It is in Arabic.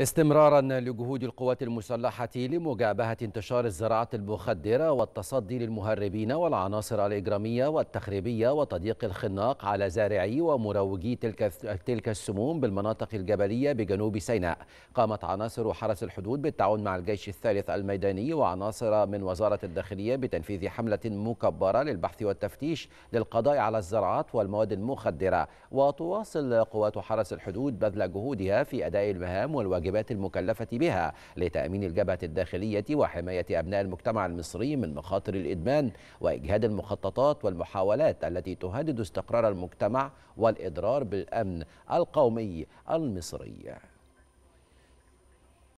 استمرارا لجهود القوات المسلحة لمجابهة انتشار الزراعة المخدرة والتصدي للمهربين والعناصر الإجرامية والتخريبية وتضييق الخناق على زارعي ومروجي تلك تلك السموم بالمناطق الجبلية بجنوب سيناء، قامت عناصر حرس الحدود بالتعاون مع الجيش الثالث الميداني وعناصر من وزارة الداخلية بتنفيذ حملة مكبرة للبحث والتفتيش للقضاء على الزراعات والمواد المخدرة، وتواصل قوات حرس الحدود بذل جهودها في أداء المهام والواجبات الواجبات المكلفة بها لتأمين الجبهة الداخلية وحماية أبناء المجتمع المصري من مخاطر الإدمان وإجهاد المخططات والمحاولات التي تهدد استقرار المجتمع والإضرار بالأمن القومي المصري